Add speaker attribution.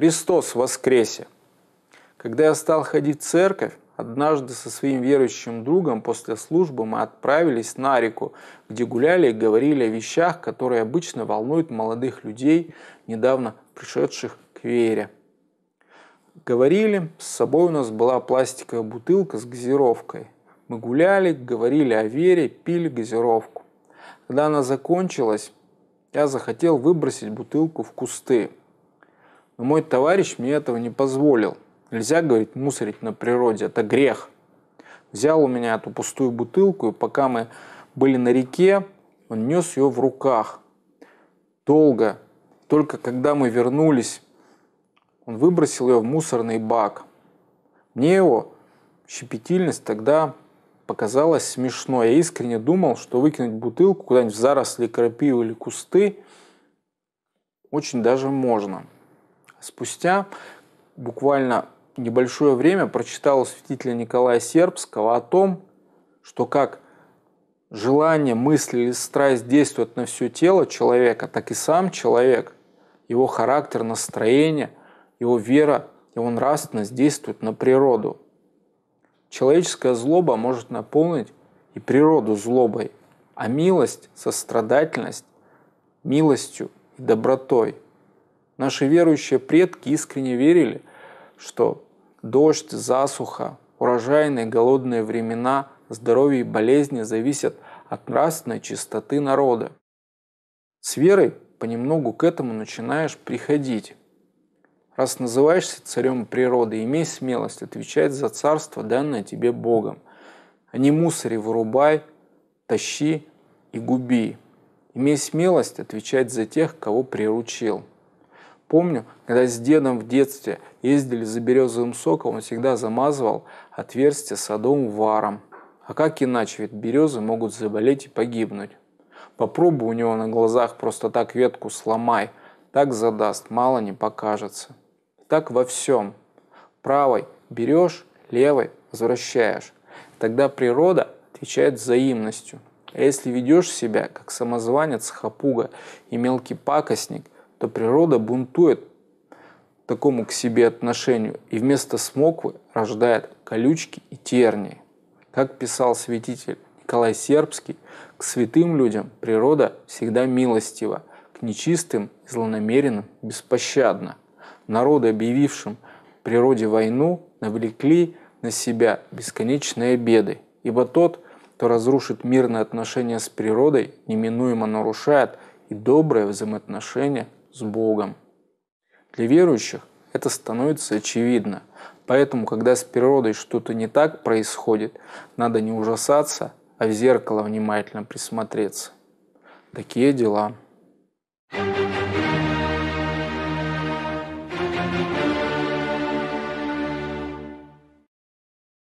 Speaker 1: Христос воскресе! Когда я стал ходить в церковь, однажды со своим верующим другом после службы мы отправились на реку, где гуляли и говорили о вещах, которые обычно волнуют молодых людей, недавно пришедших к вере. Говорили, с собой у нас была пластиковая бутылка с газировкой. Мы гуляли, говорили о вере, пили газировку. Когда она закончилась, я захотел выбросить бутылку в кусты. Но мой товарищ мне этого не позволил. Нельзя, говорит, мусорить на природе, это грех. Взял у меня эту пустую бутылку, и пока мы были на реке, он нес ее в руках. Долго. Только когда мы вернулись, он выбросил ее в мусорный бак. Мне его щепетильность тогда показалась смешной. Я искренне думал, что выкинуть бутылку куда-нибудь в заросли крапивы или кусты очень даже можно спустя буквально небольшое время прочитал у святителя Николая Сербского о том, что как желание, мысли или страсть действуют на все тело человека, так и сам человек, его характер, настроение, его вера, его нравственность действуют на природу. Человеческая злоба может наполнить и природу злобой, а милость, сострадательность, милостью и добротой – Наши верующие предки искренне верили, что дождь, засуха, урожайные голодные времена, здоровье и болезни зависят от нравственной чистоты народа. С верой понемногу к этому начинаешь приходить. Раз называешься царем природы, имей смелость отвечать за царство, данное тебе Богом. А не мусори, вырубай, тащи и губи. Имей смелость отвечать за тех, кого приручил. Помню, когда с дедом в детстве ездили за березовым соком, он всегда замазывал отверстие садом варом. А как иначе, ведь березы могут заболеть и погибнуть. Попробуй у него на глазах просто так ветку сломай, так задаст, мало не покажется. Так во всем. Правой берешь, левой возвращаешь. Тогда природа отвечает взаимностью. А если ведешь себя, как самозванец, хапуга и мелкий пакостник – то природа бунтует такому к себе отношению и вместо смоквы рождает колючки и тернии. Как писал святитель Николай Сербский, к святым людям природа всегда милостива, к нечистым и злонамеренным беспощадна. Народы, объявившим природе войну, навлекли на себя бесконечные беды, ибо тот, кто разрушит мирные отношения с природой, неминуемо нарушает и доброе взаимоотношение с Богом. Для верующих это становится очевидно. Поэтому, когда с природой что-то не так происходит, надо не ужасаться, а в зеркало внимательно присмотреться. Такие дела.